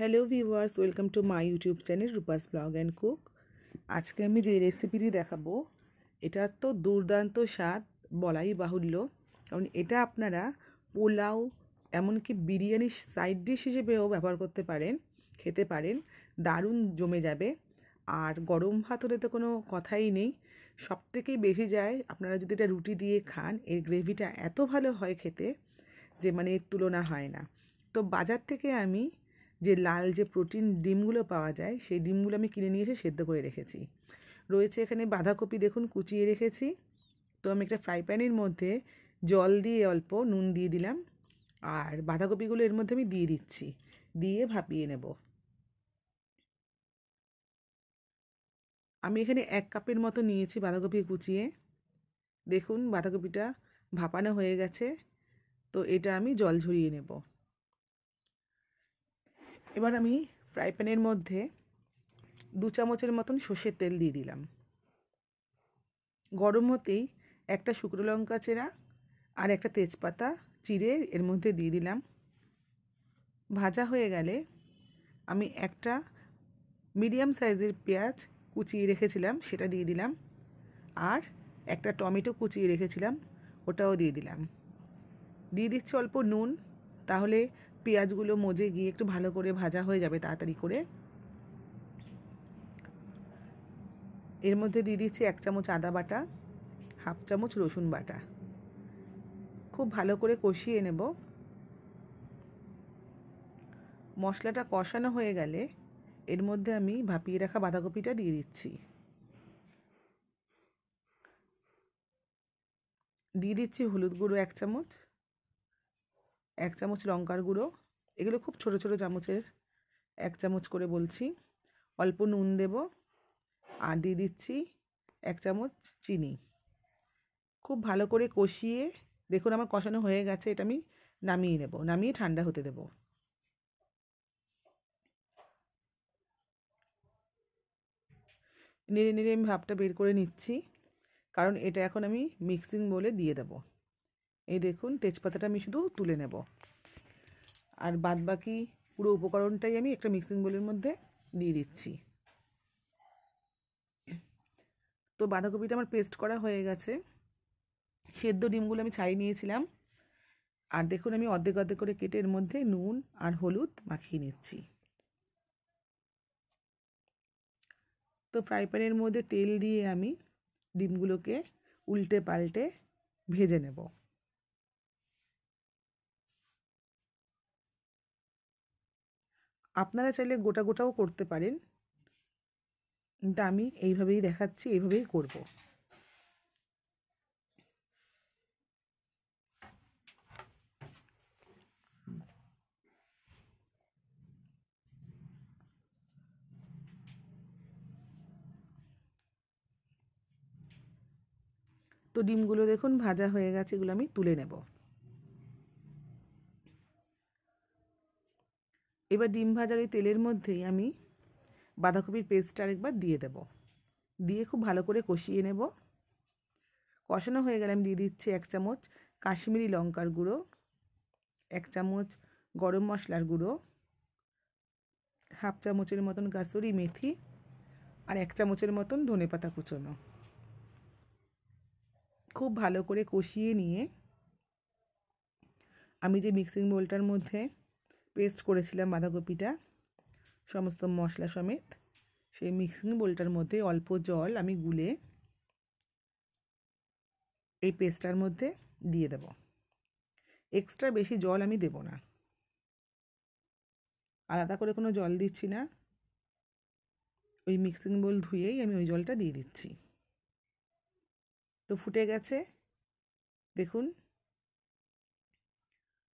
hello viewers welcome to my YouTube channel Rupa's vlog and cook আজকে আমি যে রেসিপিটি দেখাবো এটার তো দুর্দান্ত স্বাদ বলাই বাহুল্য কারণ এটা আপনারা পোলাও এমনকি বিরিয়ানি সাইড ডিশ হিসেবেও ব্যবহার করতে পারেন খেতে পারেন দারুণ জমে যাবে আর গরম ভাত হলে তো কোনো কথাই নেই সব থেকেই বেশি যায় আপনারা যদি এটা রুটি দিয়ে খান এর গ্রেভিটা এত ভালো হয় খেতে যে মানে এর তুলনা হয় না তো বাজার থেকে আমি যে লাল যে প্রোটিন ডিমগুলো পাওয়া যায় সেই ডিমগুলো আমি কিনে নিয়ে এসে সেদ্ধ করে রেখেছি রয়েছে এখানে বাঁধাকপি দেখুন কুচিয়ে রেখেছি তো আমি একটা ফ্রাই প্যানের মধ্যে জল দিয়ে অল্প নুন দিয়ে দিলাম আর বাঁধাকপিগুলো এর মধ্যে আমি দিয়ে দিচ্ছি দিয়ে ভাপিয়ে নেব আমি এখানে এক কাপের মতো নিয়েছি বাঁধাকপি কুচিয়ে দেখুন বাঁধাকপিটা ভাপানো হয়ে গেছে তো এটা আমি জল ঝরিয়ে নেব এবার আমি ফ্রাই প্যানের মধ্যে দু চামচের মতন সর্ষের তেল দিয়ে দিলাম গরম হতেই একটা শুকনো লঙ্কা চেরা আর একটা তেজপাতা চিড়ে এর মধ্যে দিয়ে দিলাম ভাজা হয়ে গেলে আমি একটা মিডিয়াম সাইজের পেঁয়াজ কুচিয়ে রেখেছিলাম সেটা দিয়ে দিলাম আর একটা টমেটো কুচিয়ে রেখেছিলাম ওটাও দিয়ে দিলাম দিয়ে দিচ্ছি অল্প নুন তাহলে পেঁয়াজগুলো মজে গিয়ে একটু ভালো করে ভাজা হয়ে যাবে তাড়াতাড়ি করে এর মধ্যে দিয়ে দিচ্ছি এক চামচ আদা বাটা হাফ চামচ রসুন বাটা খুব ভালো করে কষিয়ে নেব মশলাটা কষানো হয়ে গেলে এর মধ্যে আমি ভাপিয়ে রাখা বাঁধাকপিটা দিয়ে দিচ্ছি দিয়ে দিচ্ছি হলুদ গুঁড়ো এক চামচ এক চামচ লঙ্কার গুঁড়ো এগুলো খুব ছোট ছোট চামচের এক চামচ করে বলছি অল্প নুন দেব আর দিয়ে দিচ্ছি এক চামচ চিনি খুব ভালো করে কষিয়ে দেখুন আমার কষানো হয়ে গেছে এটা আমি নামিয়ে নেব নামিয়ে ঠান্ডা হতে দেব নেড়ে নেড়ে আমি ভাবটা বের করে নিচ্ছি কারণ এটা এখন আমি মিক্সিং বলে দিয়ে দেবো এই দেখুন তেজপাতাটা আমি শুধু তুলে নেব আর বাদ বাকি পুরো উপকরণটাই আমি একটা মিক্সিং বোলের মধ্যে দিয়ে দিচ্ছি তো বাঁধাকপিটা আমার পেস্ট করা হয়ে গেছে সেদ্ধ ডিমগুলো আমি ছাড়িয়ে নিয়েছিলাম আর দেখুন আমি অর্ধেক অর্ধেক করে কেটে এর মধ্যে নুন আর হলুদ মাখিয়ে নিচ্ছি তো ফ্রাই প্যানের মধ্যে তেল দিয়ে আমি ডিমগুলোকে উল্টে পাল্টে ভেজে নেব আপনারা চাইলে গোটা গোটাও করতে পারেন কিন্তু আমি এইভাবেই দেখাচ্ছি এইভাবেই করব তো ডিমগুলো দেখুন ভাজা হয়ে গেছে এগুলো আমি তুলে নেবো এবার ডিম ভাজার ওই তেলের মধ্যেই আমি বাঁধাকপির পেস্টটা আরেকবার দিয়ে দেব দিয়ে খুব ভালো করে কষিয়ে নেব কষানো হয়ে গেলে আমি দিয়ে দিচ্ছি এক চামচ কাশ্মীরি লঙ্কার গুঁড়ো এক চামচ গরম মশলার গুঁড়ো হাফ চামচের মতন কাসুরি মেথি আর এক চামচের মতন ধনে পাতা কুচোনো খুব ভালো করে কষিয়ে নিয়ে আমি যে মিক্সিং বোলটার মধ্যে পেস্ট করেছিলাম বাঁধাকপিটা সমস্ত মশলা সমেত সেই মিক্সিং বোলটার মধ্যে অল্প জল আমি গুলে এই পেস্টটার মধ্যে দিয়ে দেব এক্সট্রা বেশি জল আমি দেব না আলাদা করে কোনো জল দিচ্ছি না ওই মিক্সিং বোল ধুয়েই আমি ওই জলটা দিয়ে দিচ্ছি তো ফুটে গেছে দেখুন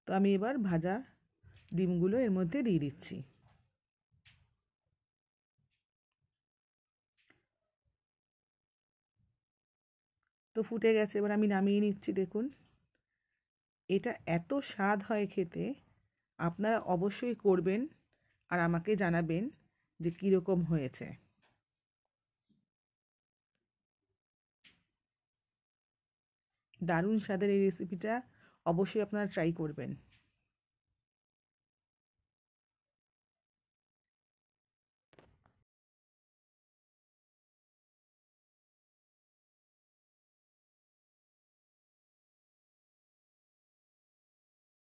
তো আমি এবার ভাজা ডিমগুলো এর মধ্যে দিয়ে দিচ্ছি তো ফুটে গেছে এবার আমি নামিয়ে নিচ্ছি দেখুন এটা এত স্বাদ হয় খেতে আপনারা অবশ্যই করবেন আর আমাকে জানাবেন যে কীরকম হয়েছে দারুণ স্বাদের এই রেসিপিটা অবশ্যই আপনারা ট্রাই করবেন